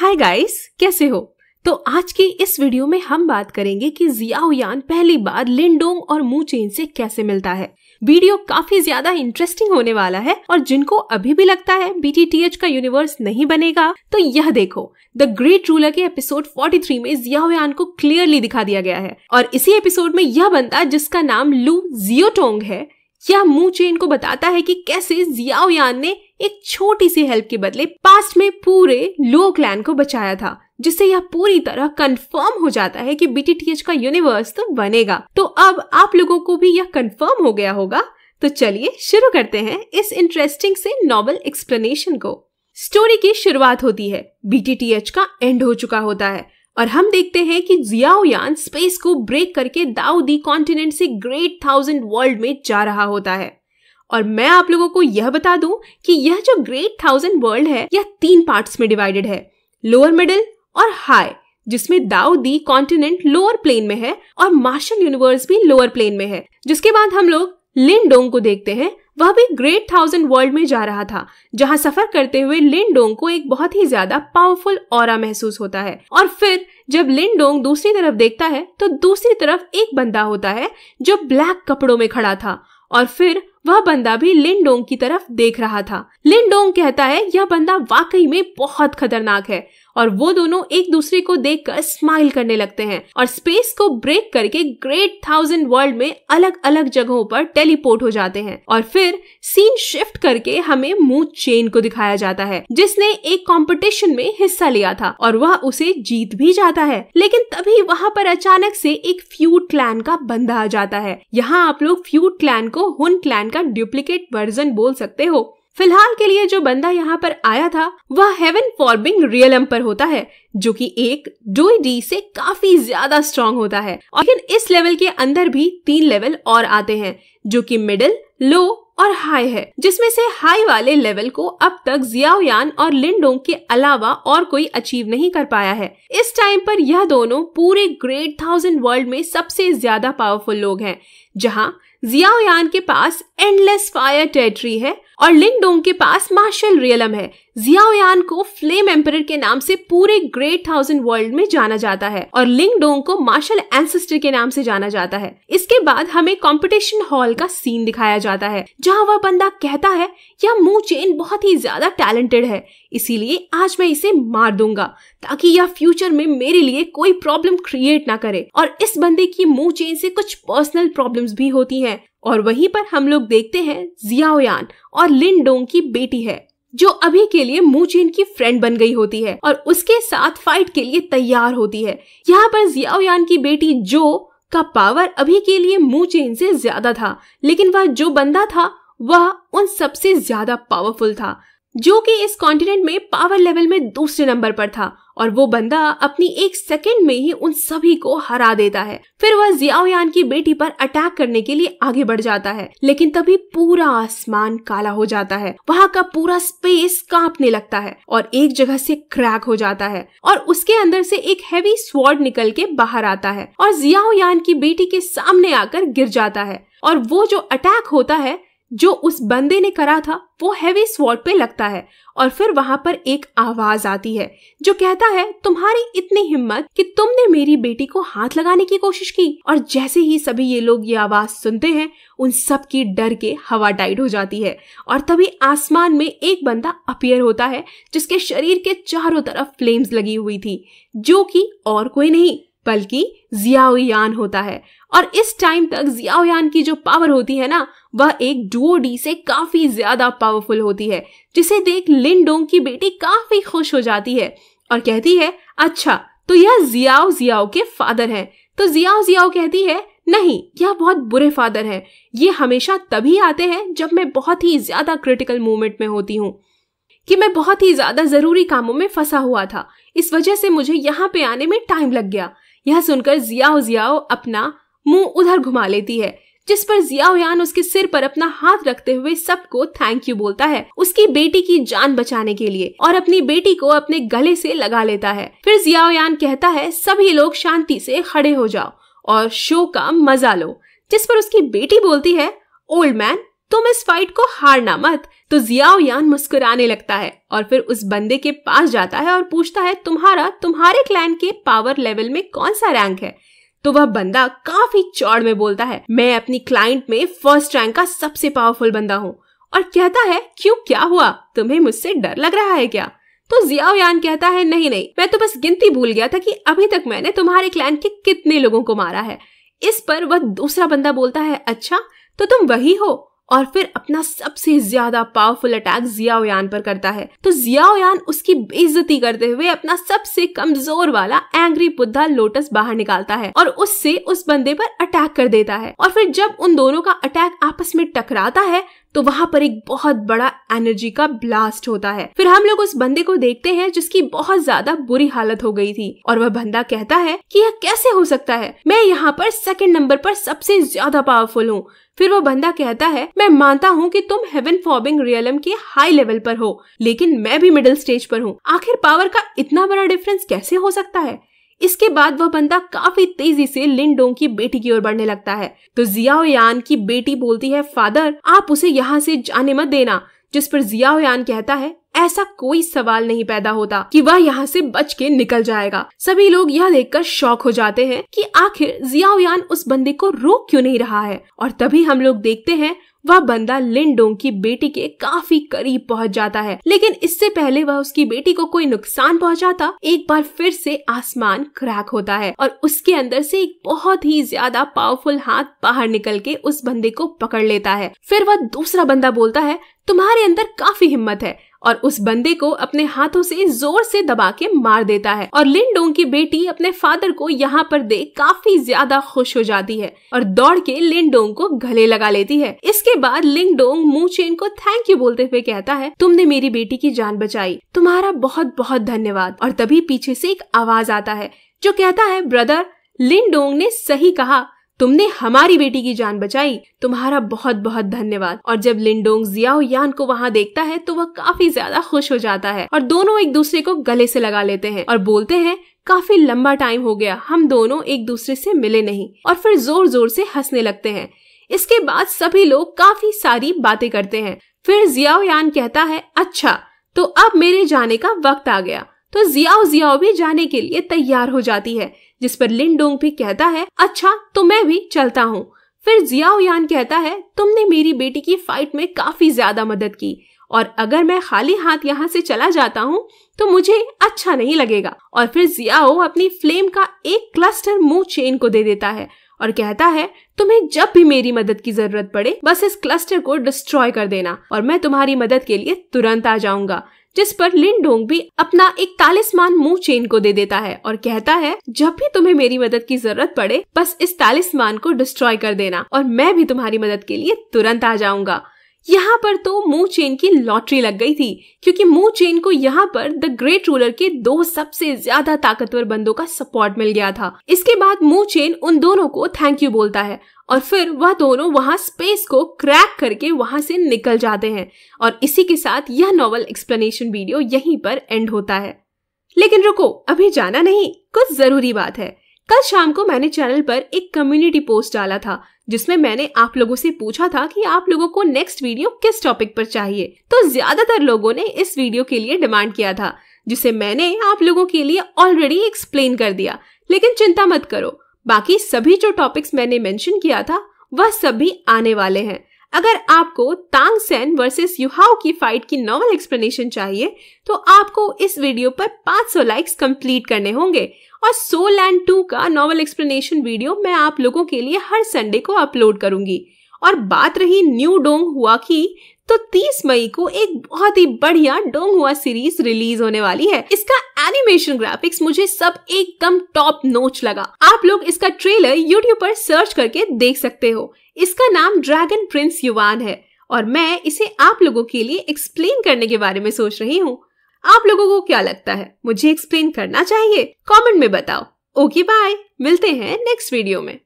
hi guys कैसे हो तो आज की इस वीडियो में हम बात करेंगे कि जियाओयान पहली बार लिंडोंग और मू चेन से कैसे मिलता है वीडियो काफी ज्यादा इंटरेस्टिंग होने वाला है और जिनको अभी भी लगता है बीटीटीएच का यूनिवर्स नहीं बनेगा तो यह देखो द ग्रेट रूलर के एपिसोड 43 में जियाओयान को क्लियरली दिखा दिया गया है और इसी एपिसोड में यह बनता जिसका नाम लू जियोटोंग है यह मू चेन को बताता है कि कैसे जियाओयान ने एक छोटी सी हेल्प के बदले पास्ट में पूरे लो क्लैन को बचाया था जिससे यह पूरी तरह कंफर्म हो जाता है कि बीटीटीएच का यूनिवर्स तो बनेगा तो अब आप लोगों को भी यह कंफर्म हो गया होगा तो चलिए शुरू करते हैं इस इंटरेस्टिंग से नॉवल एक्सप्लेनेशन को स्टोरी की शुरुआत होती है बीटीटीएच का एंड हो चुका होता है और हम देखते हैं कि जियाओयान स्पेस को ब्रेक करके दाऊदी कॉन्टिनेंट से ग्रेट थाउजेंड वर्ल्ड में जा रहा होता है और मैं आप लोगों को यह बता दूं कि यह जो ग्रेट थाउजेंड वर्ल्ड है यह तीन पार्ट्स में डिवाइडेड है लोअर मिडिल और हाई जिसमें दी कॉन्टिनेंट लोअर प्लेन में है और मार्शल यूनिवर्स भी लोअर प्लेन में है जिसके बाद हम लोग लिनडोंग को देखते हैं वह भी ग्रेट थाउजेंड वर्ल्ड में जा रहा था जहां सफर करते हुए लिनडोंग को एक बहुत ही ज्यादा पावरफुल और महसूस होता है और फिर जब लिनडोंग दूसरी तरफ देखता है तो दूसरी तरफ एक बंदा होता है जो ब्लैक कपड़ों में खड़ा था और फिर वह बंदा भी लिनडोंग की तरफ देख रहा था लिनडोंग कहता है यह बंदा वाकई में बहुत खतरनाक है और वो दोनों एक दूसरे को देख कर स्माइल करने लगते हैं और स्पेस को ब्रेक करके ग्रेट थाउजेंड वर्ल्ड में अलग अलग जगहों पर टेलीपोर्ट हो जाते हैं और फिर सीन शिफ्ट करके हमें मूव चेन को दिखाया जाता है जिसने एक कंपटीशन में हिस्सा लिया था और वह उसे जीत भी जाता है लेकिन तभी वहाँ पर अचानक से एक फ्यूट क्लैन का बंदा आ जाता है यहाँ आप लोग फ्यूट क्लैन को हुन क्लैन का डुप्लीकेट वर्जन बोल सकते हो फिलहाल के लिए जो बंदा यहाँ पर आया था वह हेवन फॉर्बिंग रियलम पर होता है जो कि एक डोई डी से काफी ज्यादा स्ट्रांग होता है और लेकिन इस लेवल के अंदर भी तीन लेवल और आते हैं जो कि मिडिल लो और हाई है जिसमें से हाई वाले लेवल को अब तक जियाओयान और लिंडोंग के अलावा और कोई अचीव नहीं कर पाया है इस टाइम पर यह दोनों पूरे ग्रेट थाउजेंड वर्ल्ड में सबसे ज्यादा पावरफुल लोग हैं जहाँ जियाओयान के पास एंडलेस फायर टेरिटरी है और लिंगडोंग के पास मार्शल रियलम है जियाओयान को फ्लेम एम्पर के नाम से पूरे ग्रेट थाउजेंड वर्ल्ड में जाना जाता है और लिंग डोंग को मार्शल एंसेस्टर के नाम से जाना जाता है इसके बाद हमें कंपटीशन हॉल का सीन दिखाया जाता है जहां वह बंदा कहता है यह मुंह चेन बहुत ही ज्यादा टैलेंटेड है इसीलिए आज मैं इसे मार दूंगा ताकि यह फ्यूचर में मेरे लिए कोई प्रॉब्लम क्रिएट ना करे और इस बंदे की मुंह चेन से कुछ पर्सनल प्रॉब्लम्स भी होती हैं और वहीं पर हम लोग देखते हैं जियाओयान और लिन डोंग की बेटी है जो अभी के लिए मूचिन की फ्रेंड बन गई होती है और उसके साथ फाइट के लिए तैयार होती है यहाँ पर जियाओयान की बेटी जो का पावर अभी के लिए मूचिन से ज्यादा था लेकिन वह जो बंदा था वह उन सबसे ज्यादा पावरफुल था जो कि इस कॉन्टिनेंट में पावर लेवल में दूसरे नंबर पर था और वो बंदा अपनी एक सेकंड में ही उन सभी को हरा देता है फिर वह जियाओयान की बेटी पर अटैक करने के लिए आगे बढ़ जाता है लेकिन तभी पूरा आसमान काला हो जाता है वहाँ का पूरा स्पेस कांपने लगता है और एक जगह से क्रैक हो जाता है और उसके अंदर से एक हैवी स्वॉर्ड निकल के बाहर आता है और जियाओयान की बेटी के सामने आकर गिर जाता है और वो जो अटैक होता है जो उस बंदे ने करा था वो हैवी स्वॉट पे लगता है और फिर वहां पर एक आवाज आती है जो कहता है तुम्हारी इतनी हिम्मत कि तुमने मेरी बेटी को हाथ लगाने की कोशिश की और जैसे ही सभी ये लोग ये आवाज सुनते हैं उन सब की डर के हवा टाइट हो जाती है और तभी आसमान में एक बंदा अपियर होता है जिसके शरीर के चारों तरफ फ्लेम्स लगी हुई थी जो कि और कोई नहीं बल्कि जियाओयान होता है और इस टाइम तक जियाओयान की जो पावर होती है ना वह एक डुओ डी से काफी ज्यादा पावरफुल होती है जिसे देख लिनडोंग की बेटी काफी खुश हो जाती है और कहती है अच्छा तो यह जियाओ जियाओ के फादर है तो जियाओ जियाओ कहती है नहीं यह बहुत बुरे फादर है ये हमेशा तभी आते हैं जब मैं बहुत ही ज्यादा क्रिटिकल मोमेंट में होती हूँ कि मैं बहुत ही ज्यादा जरूरी कामों में फंसा हुआ था इस वजह से मुझे यहाँ पे आने में टाइम लग गया यह सुनकर जियाओ जियाओ अपना मुंह उधर घुमा लेती है जिस पर जियाओयान उसके सिर पर अपना हाथ रखते हुए सबको थैंक यू बोलता है उसकी बेटी की जान बचाने के लिए और अपनी बेटी को अपने गले से लगा लेता है फिर जियाओयान कहता है सभी लोग शांति से खड़े हो जाओ और शो का मजा लो जिस पर उसकी बेटी बोलती है ओल्ड मैन तुम इस फाइट को हारना मत तो जियाओयान मुस्कुराने लगता है और फिर उस बंदे के पास जाता है और पूछता है तुम्हारा तुम्हारे क्लैन के पावर लेवल में कौन सा रैंक है तो वह बंदा काफी चौड़ में बोलता है मैं अपनी क्लाइंट में फर्स्ट रैंक का सबसे पावरफुल बंदा हूँ और कहता है क्यों क्या हुआ तुम्हें मुझसे डर लग रहा है क्या तो जियाओयान कहता है नहीं नहीं मैं तो बस गिनती भूल गया था कि अभी तक मैंने तुम्हारे क्लाइंट के कितने लोगों को मारा है इस पर वह दूसरा बंदा बोलता है अच्छा तो तुम वही हो और फिर अपना सबसे ज्यादा पावरफुल अटैक जियाओयान पर करता है तो जियाओयान उसकी बेइज्जती करते हुए अपना सबसे कमजोर वाला एंग्री बुद्धा लोटस बाहर निकालता है और उससे उस बंदे पर अटैक कर देता है और फिर जब उन दोनों का अटैक आपस में टकराता है तो वहां पर एक बहुत बड़ा एनर्जी का ब्लास्ट होता है फिर हम लोग उस बंदे को देखते हैं जिसकी बहुत ज्यादा बुरी हालत हो गई थी और वह बंदा कहता है कि यह कैसे हो सकता है मैं यहाँ पर सेकंड नंबर पर सबसे ज्यादा पावरफुल हूँ फिर वो बंदा कहता है मैं मानता हूँ कि तुम हेवन फॉबिंग रियलम के हाई लेवल पर हो लेकिन मैं भी मिडिल स्टेज पर हूँ आखिर पावर का इतना बड़ा डिफरेंस कैसे हो सकता है इसके बाद वह बंदा काफी तेजी से डोंग की बेटी की ओर बढ़ने लगता है तो जियाओ यान की बेटी बोलती है फादर आप उसे यहाँ से जाने मत देना जिस पर जियाओ यान कहता है ऐसा कोई सवाल नहीं पैदा होता कि वह यहाँ से बच के निकल जाएगा सभी लोग यह देखकर शौक हो जाते हैं कि आखिर जियाओयान उस बंदे को रोक क्यों नहीं रहा है और तभी हम लोग देखते हैं वह बंदा लिंडोंग की बेटी के काफी करीब पहुंच जाता है लेकिन इससे पहले वह उसकी बेटी को कोई नुकसान पहुंचाता एक बार फिर से आसमान क्रैक होता है और उसके अंदर से एक बहुत ही ज्यादा पावरफुल हाथ बाहर निकल के उस बंदे को पकड़ लेता है फिर वह दूसरा बंदा बोलता है तुम्हारे अंदर काफी हिम्मत है और उस बंदे को अपने हाथों से जोर से दबा के मार देता है और लिनडोंग की बेटी अपने फादर को यहाँ पर देख काफी ज्यादा खुश हो जाती है और दौड़ के लिनडोंग को गले लगा लेती है इसके बाद लिंगडोंग चेन को थैंक यू बोलते हुए कहता है तुमने मेरी बेटी की जान बचाई तुम्हारा बहुत बहुत धन्यवाद और तभी पीछे से एक आवाज आता है जो कहता है ब्रदर लिनडोंग ने सही कहा तुमने हमारी बेटी की जान बचाई तुम्हारा बहुत बहुत धन्यवाद और जब लिंडोंग जियाओ यान को वहाँ देखता है तो वह काफी ज्यादा खुश हो जाता है और दोनों एक दूसरे को गले से लगा लेते हैं और बोलते हैं काफी लंबा टाइम हो गया हम दोनों एक दूसरे से मिले नहीं और फिर जोर जोर से हंसने लगते हैं इसके बाद सभी लोग काफी सारी बातें करते हैं फिर जियाओ यान कहता है अच्छा तो अब मेरे जाने का वक्त आ गया तो जियाओ जियाओ भी जाने के लिए तैयार हो जाती है जिस पर लिन डोंग भी कहता है अच्छा तो मैं भी चलता हूँ फिर यान कहता है तुमने मेरी बेटी की फाइट में काफी ज्यादा मदद की और अगर मैं खाली हाथ यहाँ से चला जाता हूँ तो मुझे अच्छा नहीं लगेगा और फिर जियाओ अपनी फ्लेम का एक क्लस्टर मुंह चेन को दे देता है और कहता है तुम्हें जब भी मेरी मदद की जरूरत पड़े बस इस क्लस्टर को डिस्ट्रॉय कर देना और मैं तुम्हारी मदद के लिए तुरंत आ जाऊंगा जिस पर लिन डोंग भी अपना एक तालिस्मान मुंह चेन को दे देता है और कहता है जब भी तुम्हें मेरी मदद की जरूरत पड़े बस इस तालिस्मान को डिस्ट्रॉय कर देना और मैं भी तुम्हारी मदद के लिए तुरंत आ जाऊंगा यहाँ पर तो मुंह चेन की लॉटरी लग गई थी क्योंकि मुंह चेन को यहाँ पर द ग्रेट रूलर के दो सबसे ज्यादा ताकतवर बंदों का सपोर्ट मिल गया था इसके बाद मुंह चेन उन दोनों को थैंक यू बोलता है और फिर वह दोनों वहां स्पेस को क्रैक करके वहां से निकल जाते हैं और इसी के साथ यह नॉवल एक्सप्लेनेशन वीडियो यहीं पर एंड होता है लेकिन रुको अभी जाना नहीं कुछ जरूरी बात है कल शाम को मैंने चैनल पर एक कम्युनिटी पोस्ट डाला था जिसमें मैंने आप लोगों से पूछा था कि आप लोगों को नेक्स्ट वीडियो किस टॉपिक पर चाहिए तो ज्यादातर लोगों ने इस वीडियो के लिए डिमांड किया था जिसे मैंने आप लोगों के लिए ऑलरेडी एक्सप्लेन कर दिया लेकिन चिंता मत करो बाकी सभी जो टॉपिक्स मैंने मेंशन किया था वह सभी आने वाले हैं अगर आपको तांग सेन वर्सेस युहाओ की फाइट की नॉवल एक्सप्लेनेशन चाहिए तो आपको इस वीडियो पर 500 लाइक्स कंप्लीट करने होंगे और सोल एंड टू का नॉवल एक्सप्लेनेशन वीडियो मैं आप लोगों के लिए हर संडे को अपलोड करूंगी और बात रही न्यू डोंग हुआ की तो 30 मई को एक बहुत ही बढ़िया डोंग हुआ सीरीज रिलीज होने वाली है इसका एनिमेशन ग्राफिक्स मुझे सब एकदम टॉप नोच लगा आप लोग इसका ट्रेलर यूट्यूब पर सर्च करके देख सकते हो इसका नाम ड्रैगन प्रिंस युवान है और मैं इसे आप लोगों के लिए एक्सप्लेन करने के बारे में सोच रही हूँ आप लोगों को क्या लगता है मुझे एक्सप्लेन करना चाहिए कमेंट में बताओ ओके बाय मिलते हैं नेक्स्ट वीडियो में